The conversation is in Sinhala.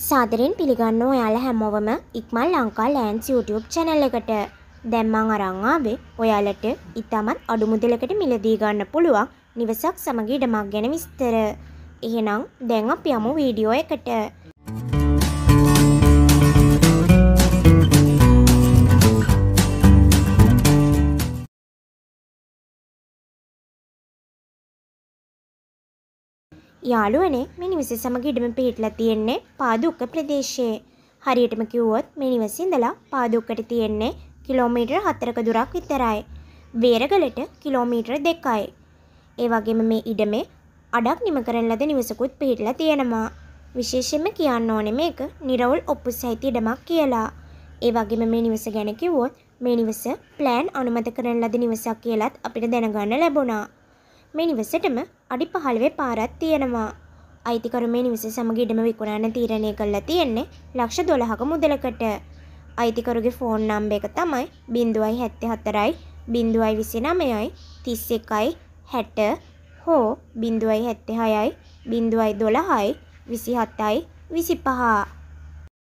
සාදරෙන් පිළිගන්න ඔයාලා හැමෝවම ඉක්මල් ලංකා ලෑන්ස් YouTube channel එකට. දැන් මං අරන් ආවේ ඔයාලට ඉතාමත් අඩු මුදලකට මිලදී ගන්න පුළුවන් නිවසක් සමග ඉඩමක් ගැන විස්තර. එහෙනම් දැන් අපි යමු වීඩියෝ එකට. යාළුවනේ මේ නිවසේ සමග ඉඩම පිහිටලා තියෙන්නේ පාදුක්ක ප්‍රදේශයේ. හරියටම කිව්වොත් මේ නිවසේ ඉඳලා පාදුක්කට තියෙන්නේ කිලෝමීටර් 4ක දුරක් විතරයි. වේරගලට කිලෝමීටර් 2යි. ඒ වගේම මේ ඉඩමේ අඩක් නිම කරන ලද නිවසකුත් පිහිටලා තියෙනවා. විශේෂයෙන්ම කියන්න ඕනේ මේක නිරවුල් ඔප්පු සහිත ඉඩමක් කියලා. ඒ වගේම මේ නිවස ගැන කිව්වොත් මේ නිවස ප්ලෑන් අනුමත කරන ලද නිවසක් කියලත් අපිට දැනගන්න ලැබුණා. මේ නිවසටම අඩි පහළවේ පාරක් තියෙනවා. අයිතිකරු මේ නිවස සමග ඉඩම විකුණන්න තීරණය කළා තියෙන්නේ ලක්ෂ 12ක මුදලකට. අයිතිකරුගේ ෆෝන් නම්බර එක තමයි 074යි 029යි 31යි 60 හෝ 076යි 012යි 27යි 25